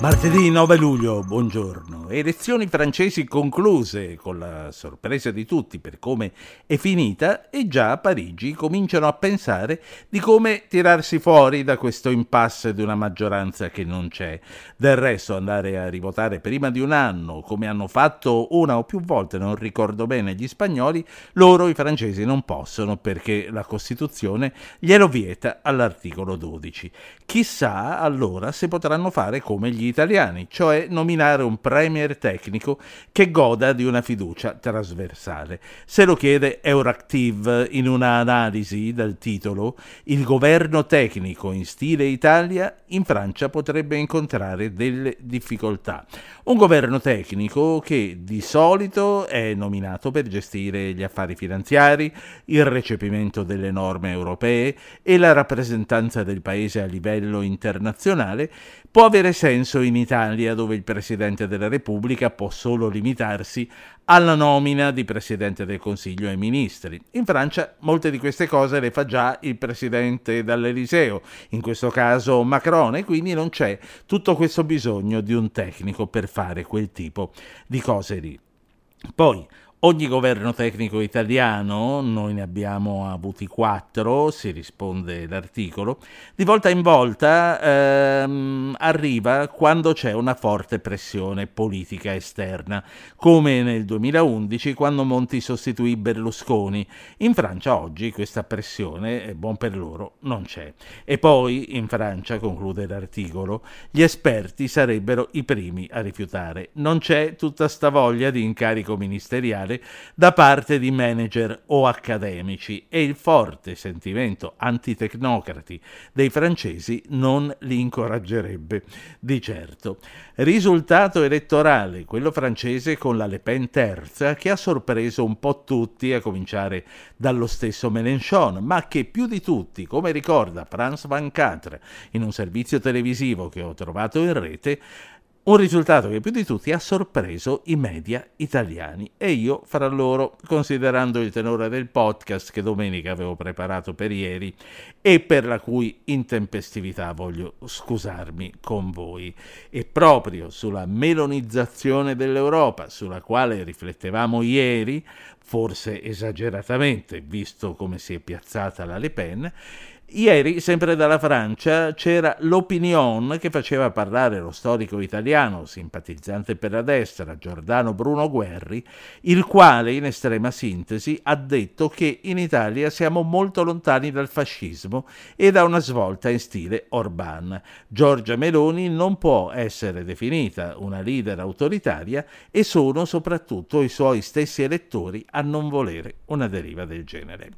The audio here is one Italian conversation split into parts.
Martedì 9 luglio, buongiorno. Elezioni francesi concluse, con la sorpresa di tutti per come è finita, e già a Parigi cominciano a pensare di come tirarsi fuori da questo impasse di una maggioranza che non c'è. Del resto andare a rivotare prima di un anno, come hanno fatto una o più volte, non ricordo bene, gli spagnoli, loro i francesi non possono perché la Costituzione glielo vieta all'articolo 12. Chissà allora se potranno fare come gli italiani, cioè nominare un premier tecnico che goda di una fiducia trasversale. Se lo chiede Euractiv in un'analisi dal titolo Il governo tecnico in stile Italia in Francia potrebbe incontrare delle difficoltà. Un governo tecnico che di solito è nominato per gestire gli affari finanziari, il recepimento delle norme europee e la rappresentanza del paese a livello internazionale può avere senso diverso in Italia dove il Presidente della Repubblica può solo limitarsi alla nomina di Presidente del Consiglio ai ministri. In Francia molte di queste cose le fa già il Presidente dall'Eliseo, in questo caso Macron, e quindi non c'è tutto questo bisogno di un tecnico per fare quel tipo di cose lì. Poi, Ogni governo tecnico italiano, noi ne abbiamo avuti quattro, si risponde l'articolo, di volta in volta ehm, arriva quando c'è una forte pressione politica esterna, come nel 2011 quando Monti sostituì Berlusconi. In Francia oggi questa pressione, buon per loro, non c'è. E poi in Francia, conclude l'articolo, gli esperti sarebbero i primi a rifiutare. Non c'è tutta sta voglia di incarico ministeriale particolare da parte di manager o accademici e il forte sentimento antitecnocrati dei francesi non li incoraggerebbe di certo. Risultato elettorale, quello francese con la Le Pen terza, che ha sorpreso un po' tutti, a cominciare dallo stesso Mélenchon, ma che più di tutti, come ricorda Franz Van Catre in un servizio televisivo che ho trovato in rete, un risultato che più di tutti ha sorpreso i media italiani e io fra loro, considerando il tenore del podcast che domenica avevo preparato per ieri e per la cui intempestività voglio scusarmi con voi. E proprio sulla melonizzazione dell'Europa, sulla quale riflettevamo ieri, forse esageratamente visto come si è piazzata la Le Pen, Ieri, sempre dalla Francia, c'era l'Opinion che faceva parlare lo storico italiano, simpatizzante per la destra, Giordano Bruno Guerri, il quale, in estrema sintesi, ha detto che in Italia siamo molto lontani dal fascismo e da una svolta in stile Orban. Giorgia Meloni non può essere definita una leader autoritaria e sono soprattutto i suoi stessi elettori a non volere una deriva del genere.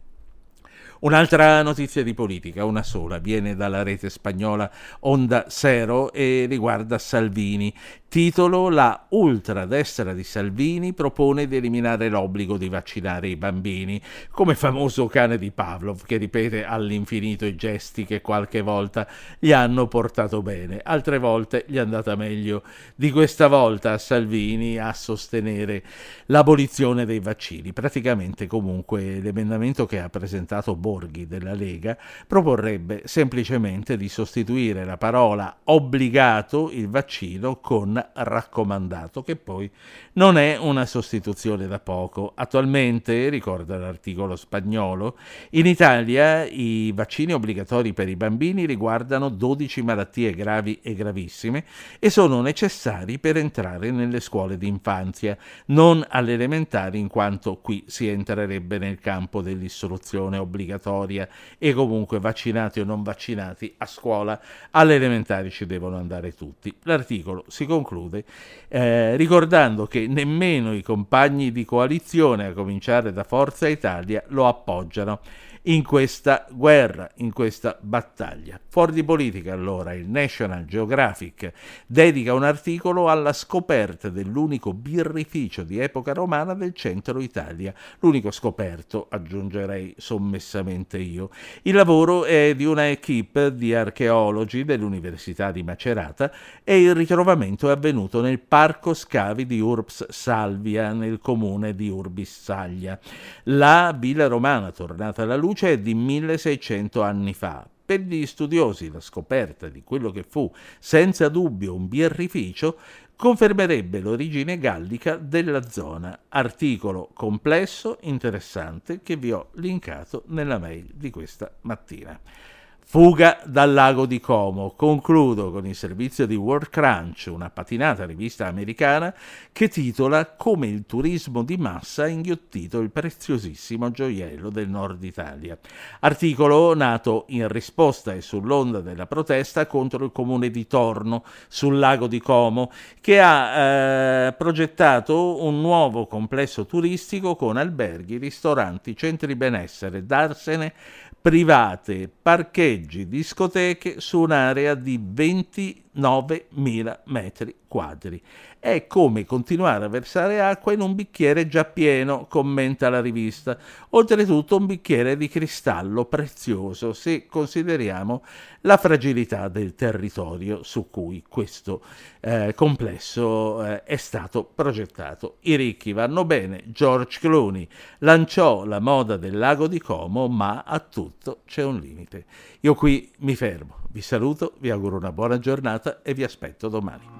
Un'altra notizia di politica, una sola, viene dalla rete spagnola Onda Cero e riguarda Salvini. Titolo La ultradestra di Salvini propone di eliminare l'obbligo di vaccinare i bambini, come famoso cane di Pavlov che ripete all'infinito i gesti che qualche volta gli hanno portato bene, altre volte gli è andata meglio di questa volta a Salvini a sostenere l'abolizione dei vaccini. Praticamente comunque l'emendamento che ha presentato Renato Borghi della Lega proporrebbe semplicemente di sostituire la parola obbligato il vaccino con raccomandato, che poi non è una sostituzione da poco. Attualmente, ricorda l'articolo spagnolo, in Italia i vaccini obbligatori per i bambini riguardano 12 malattie gravi e gravissime e sono necessari per entrare nelle scuole di infanzia, non alle elementari in quanto qui si entrerebbe nel campo dell'istruzione obbligatoria obbligatoria e comunque vaccinati o non vaccinati a scuola alle elementari ci devono andare tutti. L'articolo si conclude eh, ricordando che nemmeno i compagni di coalizione, a cominciare da Forza Italia, lo appoggiano in questa guerra, in questa battaglia. Fuori di politica allora il National Geographic dedica un articolo alla scoperta dell'unico birrificio di epoca romana del centro Italia, l'unico scoperto aggiungerei sommessamente io. Il lavoro è di una equipe di archeologi dell'Università di Macerata e il ritrovamento è avvenuto nel parco scavi di Urbs Salvia nel comune di Urbis Saglia. La villa romana tornata alla luce luce è di 1600 anni fa. Per gli studiosi la scoperta di quello che fu senza dubbio un birrificio confermerebbe l'origine gallica della zona, articolo complesso, interessante, che vi ho linkato nella mail di questa mattina. Fuga dal lago di Como. Concludo con il servizio di World Crunch, una patinata rivista americana che titola Come il turismo di massa ha inghiottito il preziosissimo gioiello del nord Italia. Articolo nato in risposta e sull'onda della protesta contro il comune di Torno sul lago di Como, che ha eh, progettato un nuovo complesso turistico con alberghi, ristoranti, centri benessere, darsene private, parchetti parcheggi, discoteche su un'area di 29.000 metri quadri. È come continuare a versare acqua in un bicchiere già pieno, commenta la rivista. Oltretutto un bicchiere di cristallo prezioso se consideriamo la fragilità del territorio su cui questo eh, complesso eh, è stato progettato. I ricchi vanno bene, George Clooney lanciò la moda del lago di Como, ma a tutto c'è un limite. Io qui mi fermo, vi saluto, vi auguro una buona giornata e vi aspetto domani.